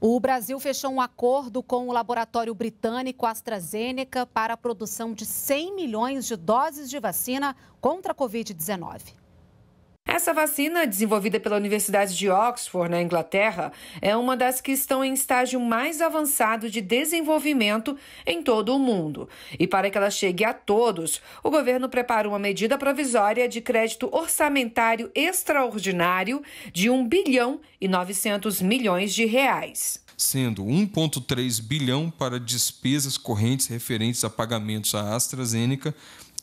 O Brasil fechou um acordo com o laboratório britânico AstraZeneca para a produção de 100 milhões de doses de vacina contra a Covid-19. Essa vacina, desenvolvida pela Universidade de Oxford, na Inglaterra, é uma das que estão em estágio mais avançado de desenvolvimento em todo o mundo. E para que ela chegue a todos, o governo prepara uma medida provisória de crédito orçamentário extraordinário de 1 bilhão e 900 milhões de reais sendo 1,3 bilhão para despesas correntes referentes a pagamentos à AstraZeneca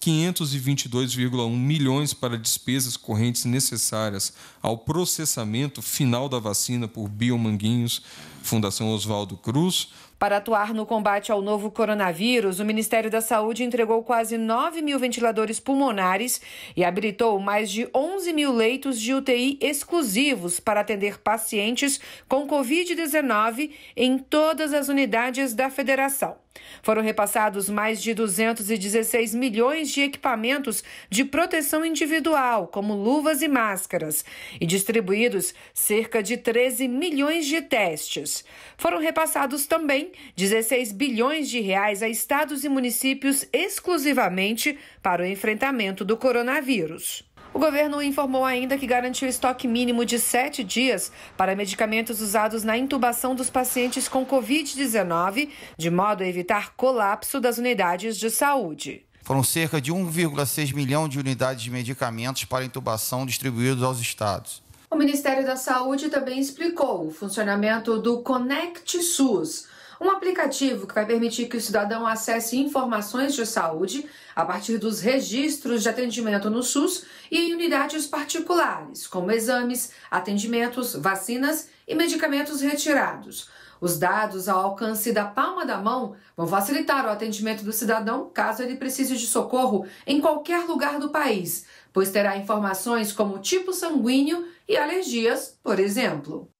522,1 milhões para despesas correntes necessárias ao processamento final da vacina por Biomanguinhos, Fundação Oswaldo Cruz. Para atuar no combate ao novo coronavírus, o Ministério da Saúde entregou quase 9 mil ventiladores pulmonares e habilitou mais de 11 mil leitos de UTI exclusivos para atender pacientes com Covid-19 em todas as unidades da federação. Foram repassados mais de 216 milhões de equipamentos de proteção individual, como luvas e máscaras, e distribuídos cerca de 13 milhões de testes. Foram repassados também 16 bilhões de reais a estados e municípios exclusivamente para o enfrentamento do coronavírus. O governo informou ainda que garantiu estoque mínimo de sete dias para medicamentos usados na intubação dos pacientes com Covid-19, de modo a evitar colapso das unidades de saúde. Foram cerca de 1,6 milhão de unidades de medicamentos para intubação distribuídos aos estados. O Ministério da Saúde também explicou o funcionamento do Conect SUS um aplicativo que vai permitir que o cidadão acesse informações de saúde a partir dos registros de atendimento no SUS e em unidades particulares, como exames, atendimentos, vacinas e medicamentos retirados. Os dados ao alcance da palma da mão vão facilitar o atendimento do cidadão caso ele precise de socorro em qualquer lugar do país, pois terá informações como tipo sanguíneo e alergias, por exemplo.